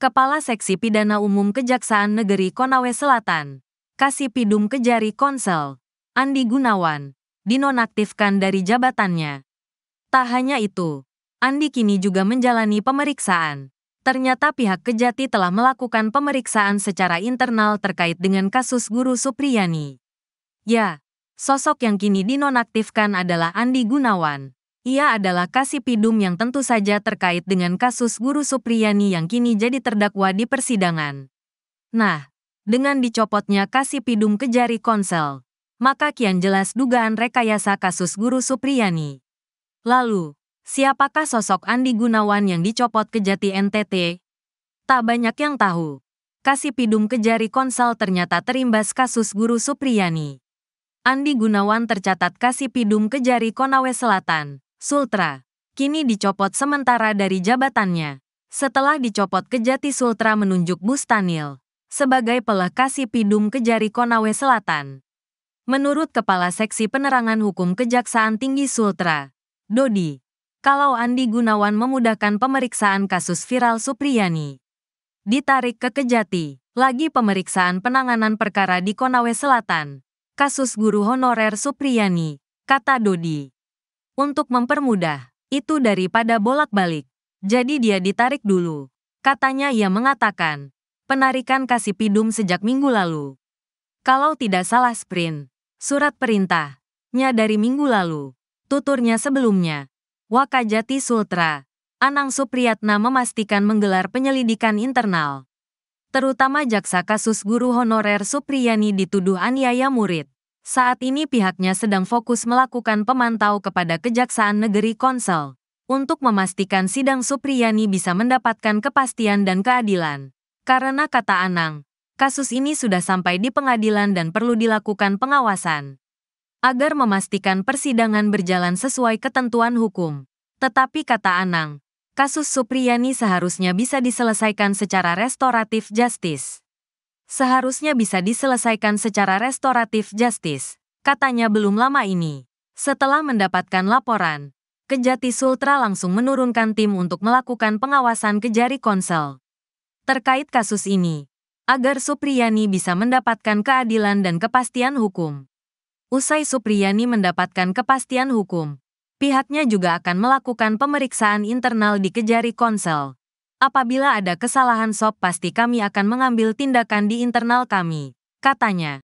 Kepala Seksi Pidana Umum Kejaksaan Negeri Konawe Selatan, kasih Pidum Kejari Konsel, Andi Gunawan, dinonaktifkan dari jabatannya. Tak hanya itu, Andi kini juga menjalani pemeriksaan. Ternyata pihak Kejati telah melakukan pemeriksaan secara internal terkait dengan kasus Guru Supriyani. Ya, sosok yang kini dinonaktifkan adalah Andi Gunawan. Ia adalah kasih pidum yang tentu saja terkait dengan kasus Guru Supriyani yang kini jadi terdakwa di persidangan. Nah, dengan dicopotnya kasih pidum ke jari konsel, maka kian jelas dugaan rekayasa kasus Guru Supriyani. Lalu, siapakah sosok Andi Gunawan yang dicopot ke Jati NTT? Tak banyak yang tahu. Kasih pidum ke jari konsel ternyata terimbas kasus Guru Supriyani. Andi Gunawan tercatat kasih pidum ke jari Konawe Selatan. Sultra, kini dicopot sementara dari jabatannya. Setelah dicopot Kejati Sultra menunjuk Bustanil sebagai pelekasi pidum Kejari Konawe Selatan. Menurut Kepala Seksi Penerangan Hukum Kejaksaan Tinggi Sultra, Dodi, kalau Andi Gunawan memudahkan pemeriksaan kasus viral Supriyani, ditarik ke Kejati, lagi pemeriksaan penanganan perkara di Konawe Selatan, kasus guru honorer Supriyani, kata Dodi untuk mempermudah. Itu daripada bolak-balik. Jadi dia ditarik dulu. Katanya ia mengatakan, penarikan kasih pidum sejak minggu lalu. Kalau tidak salah sprint, surat perintahnya dari minggu lalu, tuturnya sebelumnya. Wakajati Sultra, Anang Supriyatna memastikan menggelar penyelidikan internal. Terutama jaksa kasus guru honorer Supriyani dituduh aniaya murid. Saat ini pihaknya sedang fokus melakukan pemantau kepada Kejaksaan Negeri Konsel untuk memastikan sidang Supriyani bisa mendapatkan kepastian dan keadilan. Karena kata Anang, kasus ini sudah sampai di pengadilan dan perlu dilakukan pengawasan agar memastikan persidangan berjalan sesuai ketentuan hukum. Tetapi kata Anang, kasus Supriyani seharusnya bisa diselesaikan secara restoratif justice seharusnya bisa diselesaikan secara restoratif justice, katanya belum lama ini. Setelah mendapatkan laporan, Kejati Sultra langsung menurunkan tim untuk melakukan pengawasan ke jari Konsel. Terkait kasus ini, agar Supriyani bisa mendapatkan keadilan dan kepastian hukum. Usai Supriyani mendapatkan kepastian hukum, pihaknya juga akan melakukan pemeriksaan internal di Kejari Konsel. Apabila ada kesalahan sop pasti kami akan mengambil tindakan di internal kami, katanya.